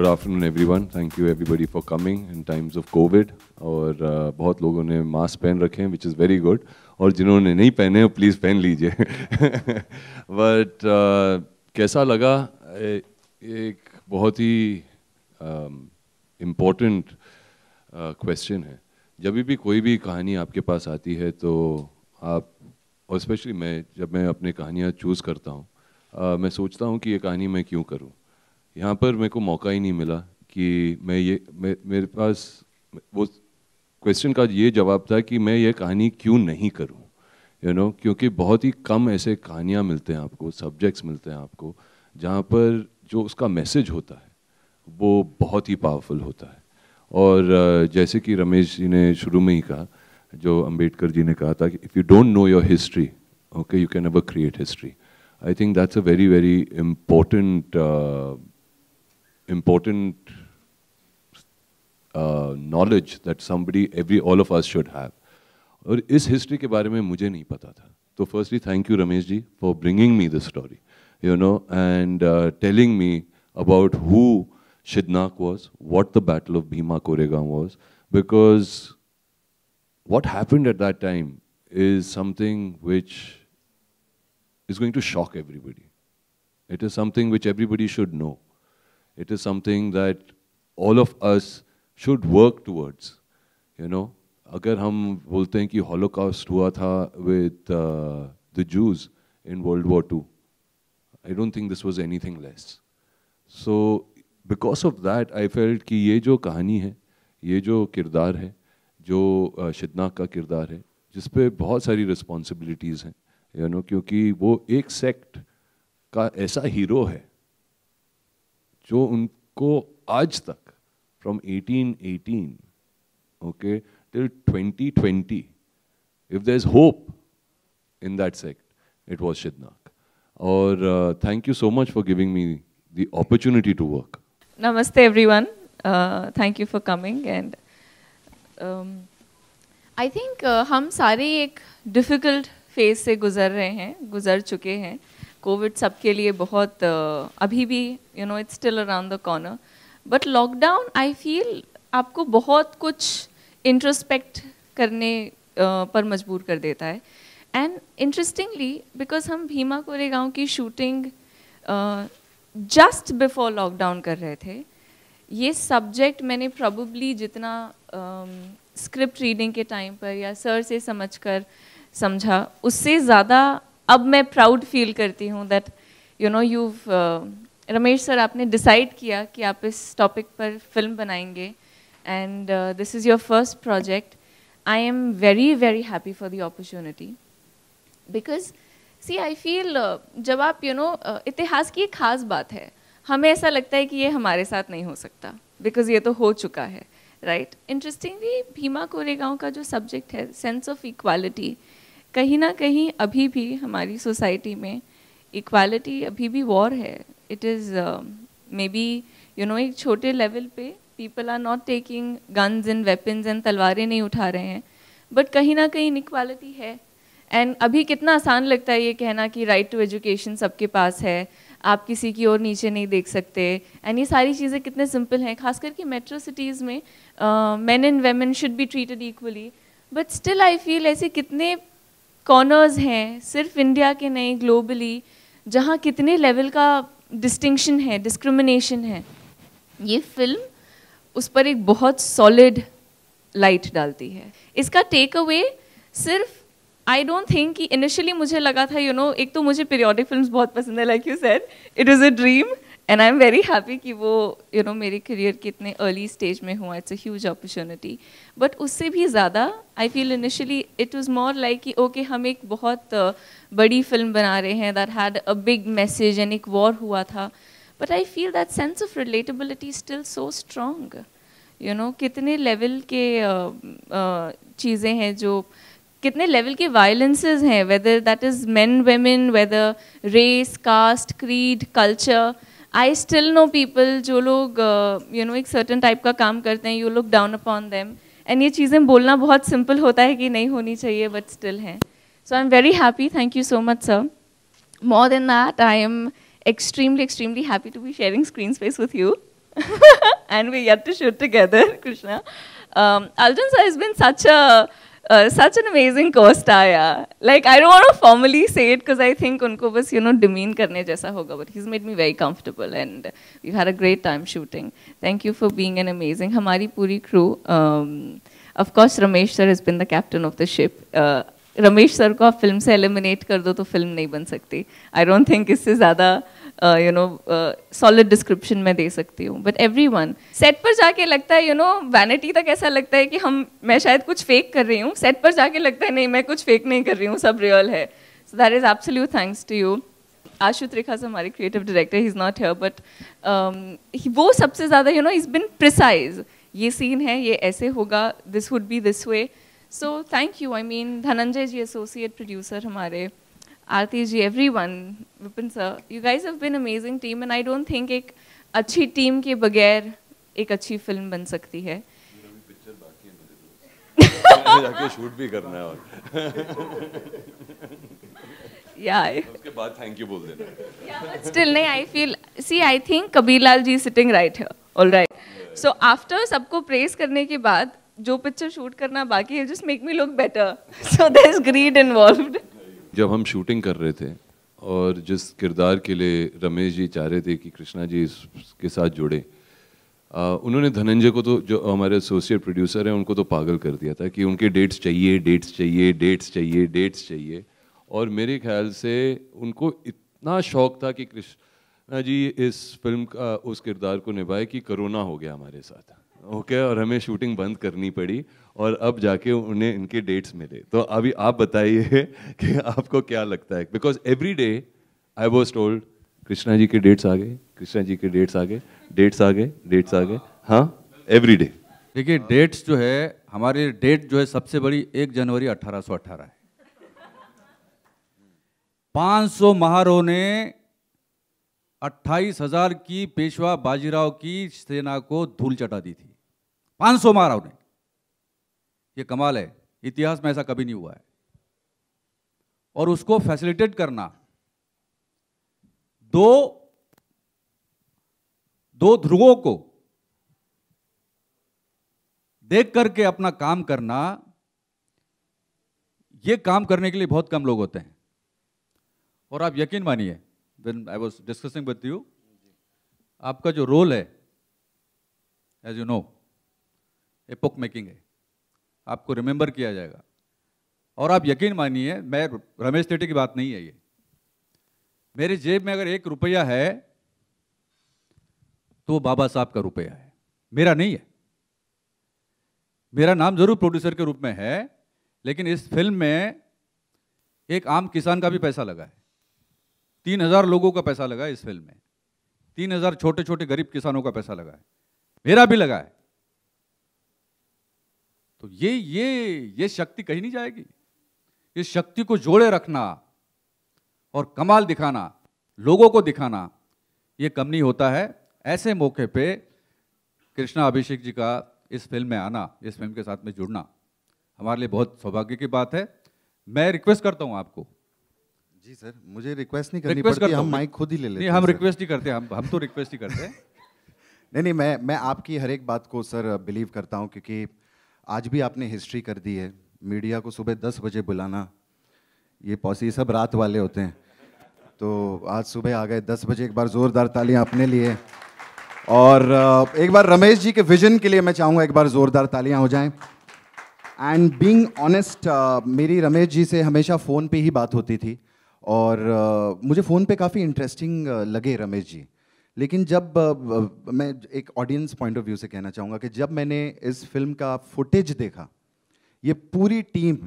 Good afternoon everyone thank you everybody for coming in times of Covid और uh, बहुत लोगों ने mask पहन रखे हैं विच इज़ वेरी गुड और जिन्होंने नहीं पहने प्लीज़ पहन लीजिए बट uh, कैसा लगा ए, एक बहुत ही इम्पोर्टेंट um, uh, क्वेश्चन uh, है जब भी कोई भी कहानी आपके पास आती है तो आप और स्पेशली मैं जब मैं अपनी कहानियाँ चूज़ करता हूँ uh, मैं सोचता हूँ कि ये कहानी मैं क्यों करूँ यहाँ पर मेरे को मौका ही नहीं मिला कि मैं ये मे, मेरे पास वो क्वेश्चन का ये जवाब था कि मैं ये कहानी क्यों नहीं करूँ यू नो क्योंकि बहुत ही कम ऐसे कहानियाँ मिलते हैं आपको सब्जेक्ट्स मिलते हैं आपको जहाँ पर जो उसका मैसेज होता है वो बहुत ही पावरफुल होता है और जैसे कि रमेश जी ने शुरू में ही कहा जो अंबेडकर जी ने कहा था कि if you don't know your history okay you can never create history I think that's a very very important important uh, knowledge that somebody, every all of us should have. और इस हिस्ट्री के बारे में मुझे नहीं पता था तो firstly thank you Ramesh ji for bringing me the story you know and telling me about was, what the Battle of Bhima Koregaon was, because what happened at that time is something which is going to shock everybody. It is something which everybody should know. It is something that all of us should work towards. You know, agar hum bolte hain ki holocaust hua tha with uh, the Jews in World War 2 I don't think this was anything less. So because of that, I felt कि ये जो कहानी है, ये जो किरदार है, जो शिदना का किरदार है, जिस पे बहुत सारी रिस्पॉन्सिबिलिटीज़ हैं, यू नो क्योंकि वो एक सेक्ट का ऐसा हीरो है जो उनको आज तक from 1818 okay till 2020 if there is hope in that sect it was शिदनाक और thank you so much for giving me the opportunity to work namaste everyone thank you for coming and I think हम सारे एक difficult phase से गुजर रहे हैं गुजर चुके हैं कोविड सबके लिए बहुत अभी भी you know it's still around the corner but lockdown I feel आपको बहुत कुछ इंट्रोस्पेक्ट करने पर मजबूर कर देता है एंड इंटरेस्टिंगली बिकॉज हम भीमा कोरेगांव की शूटिंग जस्ट बिफोर लॉकडाउन कर रहे थे ये सब्जेक्ट मैंने प्रॉब्ली जितना स्क्रिप्ट रीडिंग के टाइम पर या सर से समझ कर समझा उससे ज़्यादा अब मैं प्राउड फील करती हूँ that you know you Ramesh sir आपने डिसाइड किया कि आप इस टॉपिक पर फिल्म बनाएंगे and this is your first project I am very very happy for the opportunity because see I feel जब आप you you know know, uh, इतिहास की एक खास बात है हमें ऐसा लगता है कि ये हमारे साथ नहीं हो सकता बिकॉज ये तो हो चुका है राइट इंटरेस्टिंगली भीमा कोरेगांव का जो सब्जेक्ट है सेंस ऑफ इक्वालिटी कहीं ना कहीं अभी भी हमारी सोसाइटी में इक्वालिटी अभी भी वॉर है it is maybe you know नो एक छोटे लेवल पे people are not taking guns and weapons and तलवारें नहीं उठा रहे हैं बट कहीं ना कहीं इनक्वालिटी है एंड अभी कितना आसान लगता है ये कहना कि राइट टू एजुकेशन सबके पास है आप किसी की ओर नीचे नहीं देख सकते एंड ये सारी चीज़ें कितने सिंपल हैं खास करके मेट्रो सिटीज़ में men and women should be treated equally but still I feel ऐसे कितने कॉर्नर्स हैं सिर्फ इंडिया के नहीं ग्लोबली जहाँ कितने लेवल का डिस्टिंक्शन है डिस्क्रिमिनेशन है ये फिल्म उस पर एक बहुत सॉलिड लाइट डालती है इसका टेक अवे सिर्फ आई डोंट थिंक कि इनिशियली मुझे लगा था यू you नो know, एक तो मुझे पीरियोडिक फिल्म बहुत पसंद है like you said it is a dream and I am very happy कि वो यू you नो know, मेरे करियर के इतने अर्ली स्टेज में हुआ it's a huge opportunity but उससे भी ज़्यादा I feel initially it was more like कि ओके हम एक बहुत uh, बड़ी फिल्म बना रहे हैं that had a big message and एक वॉर हुआ था but I feel that sense of relatability still so strong you know कितने लेवल के uh, uh, चीज़ें हैं जो कितने लेवल के वायलेंसेज हैं whether that is men women whether race caste creed culture I still know people जो लोग यू uh, नो एक सर्टन टाइप का काम करते हैं you look down upon them and ये चीज़ें बोलना बहुत सिंपल होता है कि नहीं होनी चाहिए बट स्टिल हैं so I am very happy thank you so much sir more than that I am extremely extremely happy to be sharing screen space with you and we got to shoot together Krishna Arjun sir is been such a Uh, such an amazing co-star, yeah. Like, I don't want to formally say it because I think unko bas, you know, demean karne jaisa hoga, but he's made me very comfortable and we've had a great time shooting. Thank you for being an amazing, hamari puri crew. Um, of course, Ramesh sir has been the captain of the ship. Uh, Ramesh sir को आप film से eliminate कर दो तो film नहीं बन सकती आई don't think इससे ज़्यादा यू नो सॉलिड डिस्क्रिप्शन मैं दे सकती हूँ बट एवरी वन सेट पर जाके लगता है यू नो वैनिटी तक ऐसा लगता है कि हम मैं शायद कुछ फेक कर रही हूँ सेट पर जाके लगता है नहीं मैं कुछ फेक नहीं कर रही हूँ सब रियल है so that is absolute thanks to you Ashu से हमारे creative director he is not here but वो सबसे ज़्यादा you know is been precise ये सीन है ये ऐसे होगा this would be this way So thank you. I mean, Dhananjay ji, associate producer हमारे, Aarti ji, everyone, Vipin sir, you guys have been amazing team, and I don't think एक अच्छी team के बगैर एक अच्छी फिल्म बन सकती है. जाके शूट भी करना है और yeah उसके बाद thank you बोल देना yeah but still नहीं I feel see I think कबीरलाल ji sitting right here all right so after सबको praise करने के बाद जो पिक्चर शूट करना बाकी है just make me look better so there is greed involved जब हम शूटिंग कर रहे थे और जिस किरदार के लिए रमेश जी चाह रहे थे कि कृष्णा जी इसके साथ जुड़े आ, उन्होंने धनंजय को तो जो हमारे एसोसिएट प्रोड्यूसर हैं उनको तो पागल कर दिया था कि उनके डेट्स चाहिए डेट्स चाहिए डेट्स चाहिए डेट्स चाहिए और मेरे ख्याल से उनको इतना शौक था कि कृष्णा जी इस फिल्म का उस किरदार को निभाए कि कोरोना हो गया हमारे साथ ओके और हमें शूटिंग बंद करनी पड़ी और अब जाके उन्हें इनके डेट्स मिले तो अभी आप बताइए कि आपको क्या लगता है because every day I was told Krishna ji के डेट्स आ गए कृष्णा जी के डेट्स आ गए डेट्स आ गए डेट्स आ गए हाँ एवरी डे देखिए डेट्स जो है हमारी डेट जो है सबसे बड़ी एक जनवरी सौ अट्ठारह है सौ महारों ने अट्ठाईस हजार की पेशवा बाजीराव की सेना को धूल चटा दी थी 500 मारा उन्हें यह कमाल है इतिहास में ऐसा कभी नहीं हुआ है और उसको फैसिलिटेट करना दो दो ध्रुवों को देख करके अपना काम करना यह काम करने के लिए बहुत कम लोग होते हैं और आप यकीन मानिए when I was discussing with you, आपका जो रोल है एज यू नो ए पुक मेकिंग है आपको रिमेंबर किया जाएगा और आप यकीन मानिए मैं रमेश तेटी की बात नहीं है ये मेरे जेब में अगर एक रुपया है तो वो बाबा साहब का रुपया है मेरा नहीं है मेरा नाम जरूर प्रोड्यूसर के रूप में है लेकिन इस फिल्म में एक आम किसान का भी पैसा लगा है तीन हजार लोगों का पैसा लगा है इस फिल्म में तीन हजार छोटे छोटे गरीब किसानों का पैसा लगा है मेरा भी लगा है तो ये ये ये शक्ति कहीं नहीं जाएगी इस शक्ति को जोड़े रखना और कमाल दिखाना लोगों को दिखाना ये कम नहीं होता है ऐसे मौके पे कृष्णा अभिषेक जी का इस फिल्म में आना इस फिल्म के साथ में जुड़ना हमारे लिए बहुत सौभाग्य की बात है मैं रिक्वेस्ट करता हूँ आपको जी सर मुझे रिक्वेस्ट नहीं करनी पड़ती हम माइक खुद ही ले लेते हैं हम रिक्वेस्ट ही करते हम हम तो रिक्वेस्ट ही करते हैं नहीं नहीं मैं मैं आपकी हर एक बात को सर बिलीव करता हूँ क्योंकि आज भी आपने हिस्ट्री कर दी है मीडिया को सुबह दस बजे बुलाना ये पॉसी सब रात वाले होते हैं तो आज सुबह आ गए दस बजे एक बार ज़ोरदार तालियां अपने लिए और एक बार रमेश जी के विजन के लिए मैं चाहूँगा एक बार ज़ोरदार तालियां हो जाएं एंड बीइंग ऑनेस्ट मेरी रमेश जी से हमेशा फ़ोन पे ही बात होती थी और uh, मुझे फ़ोन पे काफ़ी इंटरेस्टिंग लगे रमेश जी लेकिन जब uh, मैं एक ऑडियंस पॉइंट ऑफ व्यू से कहना चाहूँगा कि जब मैंने इस फिल्म का फुटेज देखा ये पूरी टीम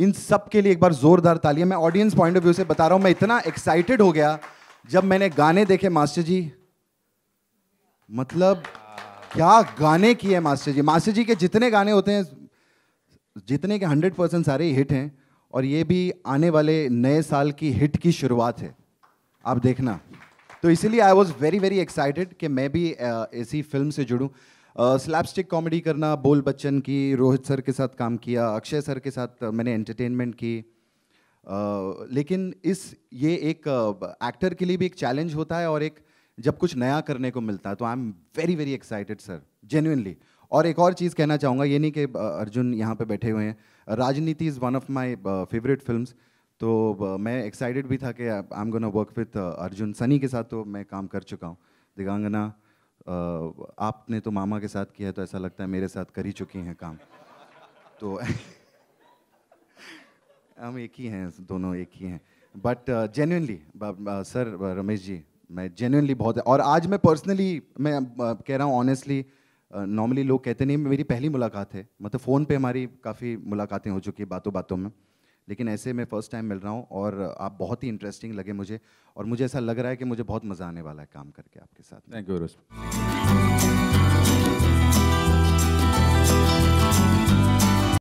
इन सब के लिए एक बार ज़ोरदार तालियां मैं ऑडियंस पॉइंट ऑफ व्यू से बता रहा हूँ मैं इतना एक्साइटेड हो गया जब मैंने गाने देखे मास्टर जी मतलब क्या गाने किए मास्टर जी मास्टर जी के जितने गाने होते हैं जितने के हंड्रेड परसेंट सारे हिट हैं और ये भी आने वाले नए साल की हिट की शुरुआत है आप देखना तो इसीलिए I was very very excited कि मैं भी इसी फिल्म से जुड़ूँ स्लैपस्टिक कॉमेडी करना बोल बच्चन की रोहित सर के साथ काम किया अक्षय सर के साथ मैंने एंटरटेनमेंट की लेकिन इस ये एक एक्टर के लिए भी एक चैलेंज होता है और एक जब कुछ नया करने को मिलता है तो I am very very excited sir genuinely और एक और चीज़ कहना चाहूँगा ये नहीं कि अर्जुन यहाँ पे बैठे हुए हैं Rajneeti is one of my favourite film तो uh, मैं एक्साइटेड भी था कि I am gonna work with Arjun Sunny के साथ तो मैं काम कर चुका हूँ दिगांगना uh, आपने तो मामा के साथ किया है तो ऐसा लगता है मेरे साथ कर ही चुकी हैं काम तो हम एक ही हैं दोनों एक ही हैं but genuinely sir Ramesh ji मैं जेन्यनली बहुत और आज मैं पर्सनली मैं uh, कह रहा हूँ ऑनेस्टली नॉर्मली लोग कहते नहीं मेरी पहली मुलाकात है मतलब फ़ोन पे हमारी काफ़ी मुलाकातें हो चुकी हैं बातों बातों में लेकिन ऐसे मैं फ़र्स्ट टाइम मिल रहा हूँ और आप बहुत ही इंटरेस्टिंग लगे मुझे और मुझे ऐसा लग रहा है कि मुझे बहुत मज़ा आने वाला है काम करके आपके साथ थैंक यू